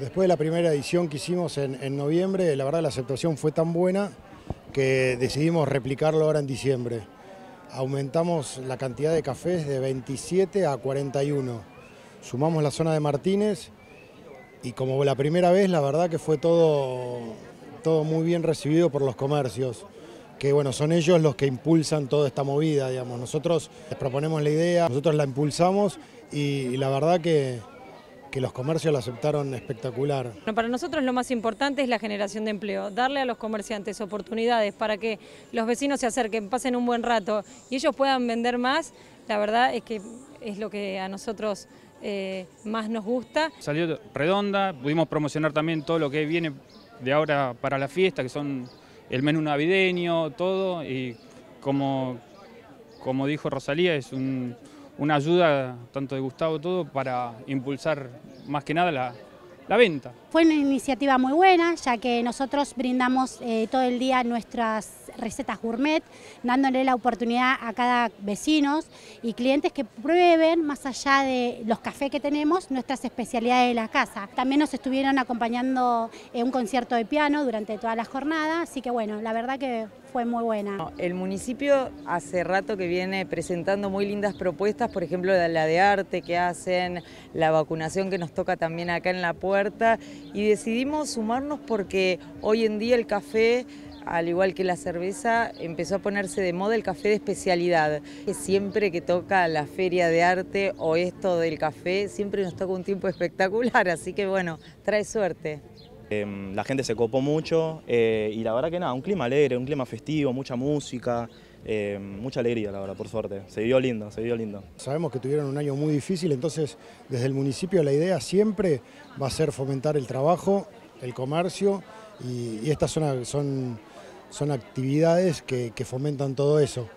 después de la primera edición que hicimos en, noviembre, la verdad la aceptación fue tan buena que decidimos replicarlo ahora en diciembre. Aumentamos la cantidad de cafés de 27 a 41. Sumamos la zona de Martínez y como la primera vez, la verdad que fue todo, todo muy bien recibido por los comercios que bueno, son ellos los que impulsan toda esta movida, digamos. Nosotros les proponemos la idea, nosotros la impulsamos y la verdad que, que los comercios lo aceptaron espectacular. para nosotros lo más importante es la generación de empleo, darle a los comerciantes oportunidades para que los vecinos se acerquen, pasen un buen rato y ellos puedan vender más, la verdad es que es lo que a nosotros eh, más nos gusta. Salió redonda, pudimos promocionar también todo lo que viene de ahora para la fiesta, que son el menú navideño, todo, y como, como dijo Rosalía, es un una ayuda, tanto de Gustavo todo, para impulsar más que nada la, la venta. Fue una iniciativa muy buena, ya que nosotros brindamos eh, todo el día nuestras recetas gourmet, dándole la oportunidad a cada vecinos y clientes que prueben, más allá de los cafés que tenemos, nuestras especialidades de la casa. También nos estuvieron acompañando en un concierto de piano durante toda la jornada, así que bueno, la verdad que fue muy buena. El municipio hace rato que viene presentando muy lindas propuestas, por ejemplo la de arte que hacen, la vacunación que nos toca también acá en la puerta y decidimos sumarnos porque hoy en día el café al igual que la cerveza, empezó a ponerse de moda el café de especialidad. Siempre que toca la feria de arte o esto del café, siempre nos toca un tiempo espectacular, así que bueno, trae suerte. Em, la gente se copó mucho eh, y la verdad que nada, un clima alegre, un clima festivo, mucha música. Eh, mucha alegría, la verdad, por suerte. Se vio lindo, se vio lindo. Sabemos que tuvieron un año muy difícil, entonces desde el municipio la idea siempre va a ser fomentar el trabajo, el comercio y, estas son, son, son actividades que fomentan todo eso.